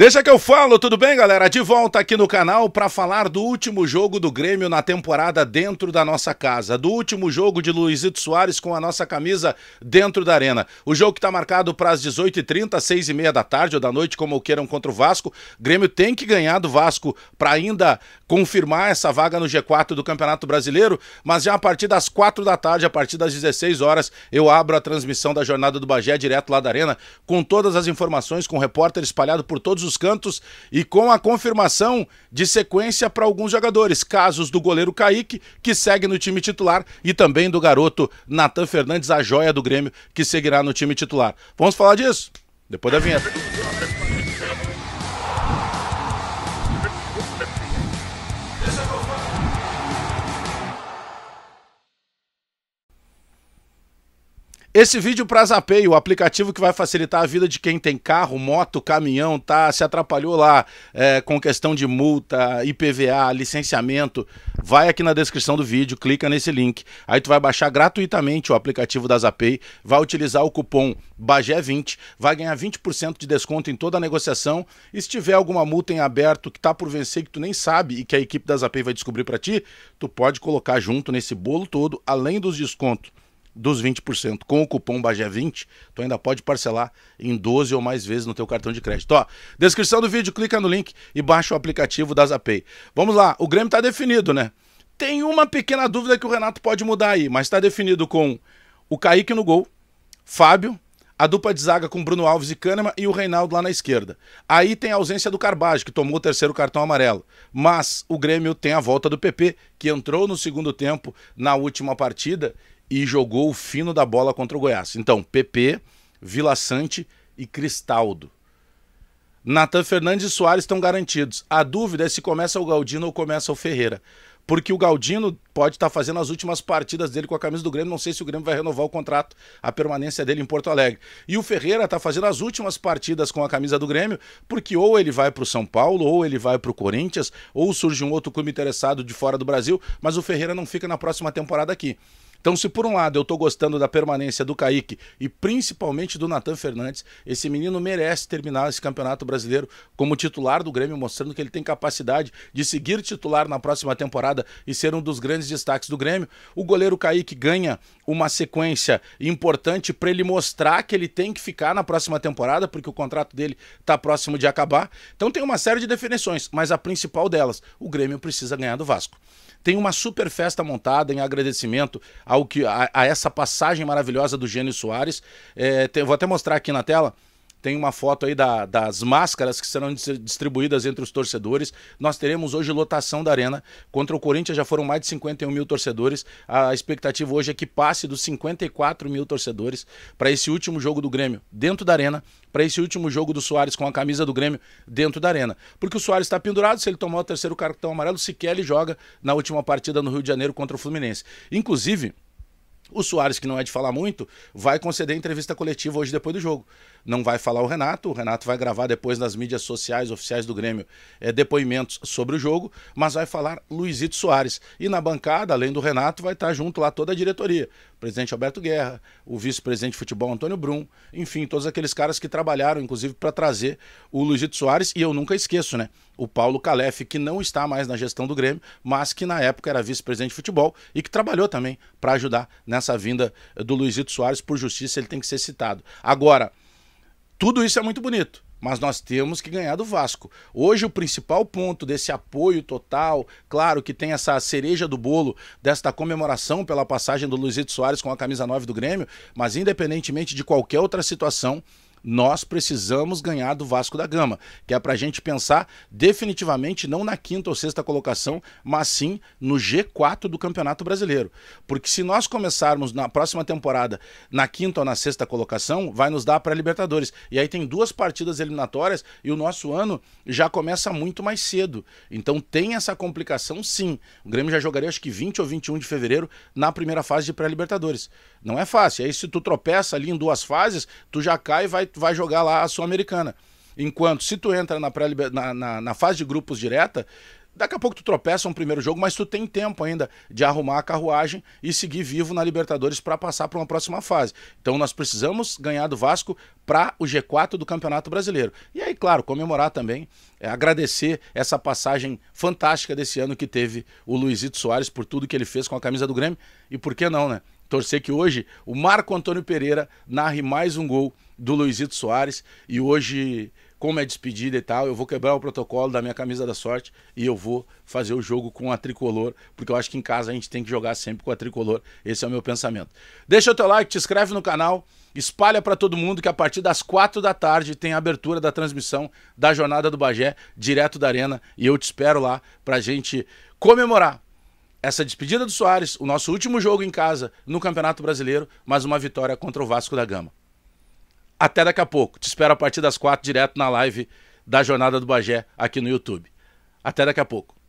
Deixa que eu falo, tudo bem, galera? De volta aqui no canal para falar do último jogo do Grêmio na temporada dentro da nossa casa, do último jogo de Luizito Soares com a nossa camisa dentro da arena. O jogo que está marcado para as 18h30, 6h30 da tarde ou da noite, como queiram, contra o Vasco. O Grêmio tem que ganhar do Vasco para ainda confirmar essa vaga no G4 do Campeonato Brasileiro, mas já a partir das 4 da tarde, a partir das 16 horas, eu abro a transmissão da Jornada do Bagé direto lá da arena, com todas as informações, com o repórter espalhado por todos os os cantos e com a confirmação de sequência para alguns jogadores. Casos do goleiro Kaique, que segue no time titular, e também do garoto Natan Fernandes, a joia do Grêmio, que seguirá no time titular. Vamos falar disso depois da vinheta. Esse vídeo para Zapay, o aplicativo que vai facilitar a vida de quem tem carro, moto, caminhão, tá? Se atrapalhou lá é, com questão de multa, IPVA, licenciamento, vai aqui na descrição do vídeo, clica nesse link. Aí tu vai baixar gratuitamente o aplicativo da Zapay, vai utilizar o cupom BAGÉ20, vai ganhar 20% de desconto em toda a negociação. E se tiver alguma multa em aberto que tá por vencer que tu nem sabe e que a equipe da Zapay vai descobrir para ti, tu pode colocar junto nesse bolo todo, além dos descontos dos 20%. Com o cupom bage 20 tu ainda pode parcelar em 12 ou mais vezes no teu cartão de crédito. Ó, descrição do vídeo, clica no link e baixa o aplicativo da Zapay. Vamos lá, o Grêmio está definido, né? Tem uma pequena dúvida que o Renato pode mudar aí, mas está definido com o Kaique no gol, Fábio, a dupla de zaga com Bruno Alves e Kahneman e o Reinaldo lá na esquerda. Aí tem a ausência do Carbage, que tomou o terceiro cartão amarelo. Mas o Grêmio tem a volta do PP, que entrou no segundo tempo na última partida e jogou o fino da bola contra o Goiás. Então, PP, Vila Sante e Cristaldo. Natan Fernandes e Soares estão garantidos. A dúvida é se começa o Galdino ou começa o Ferreira. Porque o Galdino pode estar tá fazendo as últimas partidas dele com a camisa do Grêmio. Não sei se o Grêmio vai renovar o contrato, a permanência dele em Porto Alegre. E o Ferreira está fazendo as últimas partidas com a camisa do Grêmio, porque ou ele vai para o São Paulo, ou ele vai para o Corinthians, ou surge um outro clube interessado de fora do Brasil, mas o Ferreira não fica na próxima temporada aqui. Então, se por um lado eu estou gostando da permanência do Kaique e principalmente do Nathan Fernandes, esse menino merece terminar esse Campeonato Brasileiro como titular do Grêmio, mostrando que ele tem capacidade de seguir titular na próxima temporada e ser um dos grandes destaques do Grêmio. O goleiro Kaique ganha uma sequência importante para ele mostrar que ele tem que ficar na próxima temporada, porque o contrato dele está próximo de acabar. Então tem uma série de definições, mas a principal delas, o Grêmio precisa ganhar do Vasco. Tem uma super festa montada em agradecimento ao que, a, a essa passagem maravilhosa do Gênio Soares. É, vou até mostrar aqui na tela. Tem uma foto aí da, das máscaras que serão distribuídas entre os torcedores. Nós teremos hoje lotação da arena. Contra o Corinthians já foram mais de 51 mil torcedores. A expectativa hoje é que passe dos 54 mil torcedores para esse último jogo do Grêmio dentro da arena, para esse último jogo do Soares com a camisa do Grêmio dentro da arena. Porque o Soares está pendurado, se ele tomar o terceiro cartão amarelo, sequer ele joga na última partida no Rio de Janeiro contra o Fluminense. Inclusive. O Soares, que não é de falar muito, vai conceder entrevista coletiva hoje depois do jogo. Não vai falar o Renato, o Renato vai gravar depois nas mídias sociais oficiais do Grêmio é, depoimentos sobre o jogo, mas vai falar Luizito Soares. E na bancada, além do Renato, vai estar junto lá toda a diretoria. O presidente Alberto Guerra, o vice-presidente de futebol Antônio Brum, enfim, todos aqueles caras que trabalharam, inclusive, para trazer o Luizito Soares. E eu nunca esqueço, né? o Paulo Calef, que não está mais na gestão do Grêmio, mas que na época era vice-presidente de futebol e que trabalhou também para ajudar nessa vinda eh, do Luizito Soares. Por justiça, ele tem que ser citado. Agora, tudo isso é muito bonito mas nós temos que ganhar do Vasco. Hoje, o principal ponto desse apoio total, claro que tem essa cereja do bolo, desta comemoração pela passagem do Luizito Soares com a camisa 9 do Grêmio, mas independentemente de qualquer outra situação, nós precisamos ganhar do Vasco da Gama, que é para a gente pensar definitivamente não na quinta ou sexta colocação, mas sim no G4 do Campeonato Brasileiro. Porque se nós começarmos na próxima temporada na quinta ou na sexta colocação, vai nos dar para Libertadores. E aí tem duas partidas eliminatórias e o nosso ano já começa muito mais cedo. Então tem essa complicação sim. O Grêmio já jogaria acho que 20 ou 21 de fevereiro na primeira fase de pré-Libertadores. Não é fácil. Aí se tu tropeça ali em duas fases, tu já cai e vai tu vai jogar lá a Sul-Americana. Enquanto se tu entra na, na, na, na fase de grupos direta, Daqui a pouco tu tropeça um primeiro jogo, mas tu tem tempo ainda de arrumar a carruagem e seguir vivo na Libertadores para passar para uma próxima fase. Então nós precisamos ganhar do Vasco para o G4 do Campeonato Brasileiro. E aí, claro, comemorar também, é, agradecer essa passagem fantástica desse ano que teve o Luizito Soares por tudo que ele fez com a camisa do Grêmio. E por que não, né? Torcer que hoje o Marco Antônio Pereira narre mais um gol do Luizito Soares. E hoje, como é despedida e tal, eu vou quebrar o protocolo da minha camisa da sorte e eu vou fazer o jogo com a tricolor, porque eu acho que em casa a gente tem que jogar sempre com a tricolor. Esse é o meu pensamento. Deixa o teu like, te inscreve no canal. Espalha para todo mundo que a partir das quatro da tarde tem a abertura da transmissão da Jornada do Bagé, direto da Arena. E eu te espero lá para gente comemorar essa despedida do Soares, o nosso último jogo em casa no Campeonato Brasileiro, mas uma vitória contra o Vasco da Gama. Até daqui a pouco. Te espero a partir das quatro, direto na live da Jornada do Bagé aqui no YouTube. Até daqui a pouco.